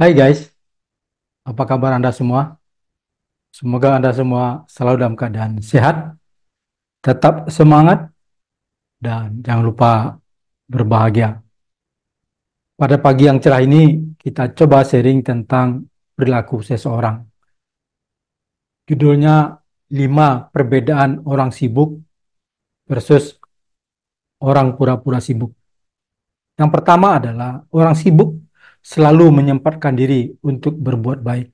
Hai guys, apa kabar Anda semua? Semoga Anda semua selalu dalam keadaan sehat, tetap semangat, dan jangan lupa berbahagia. Pada pagi yang cerah ini, kita coba sharing tentang perilaku seseorang. Judulnya 5 perbedaan orang sibuk versus orang pura-pura sibuk. Yang pertama adalah orang sibuk selalu menyempatkan diri untuk berbuat baik.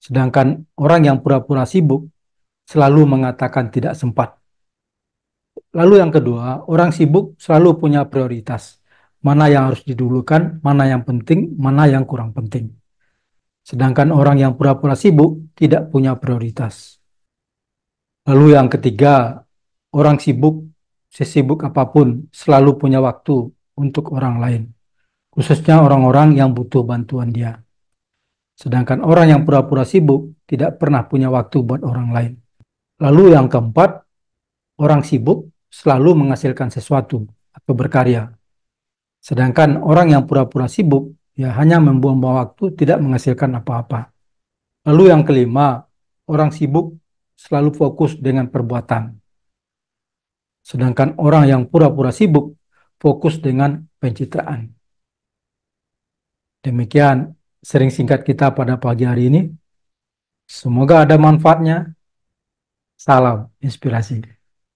Sedangkan orang yang pura-pura sibuk selalu mengatakan tidak sempat. Lalu yang kedua, orang sibuk selalu punya prioritas. Mana yang harus didulukan, mana yang penting, mana yang kurang penting. Sedangkan orang yang pura-pura sibuk tidak punya prioritas. Lalu yang ketiga, orang sibuk sesibuk apapun selalu punya waktu untuk orang lain khususnya orang-orang yang butuh bantuan dia. Sedangkan orang yang pura-pura sibuk tidak pernah punya waktu buat orang lain. Lalu yang keempat, orang sibuk selalu menghasilkan sesuatu atau berkarya. Sedangkan orang yang pura-pura sibuk ya hanya membuang-buang waktu tidak menghasilkan apa-apa. Lalu yang kelima, orang sibuk selalu fokus dengan perbuatan. Sedangkan orang yang pura-pura sibuk fokus dengan pencitraan. Demikian sering singkat kita pada pagi hari ini. Semoga ada manfaatnya. Salam inspirasi.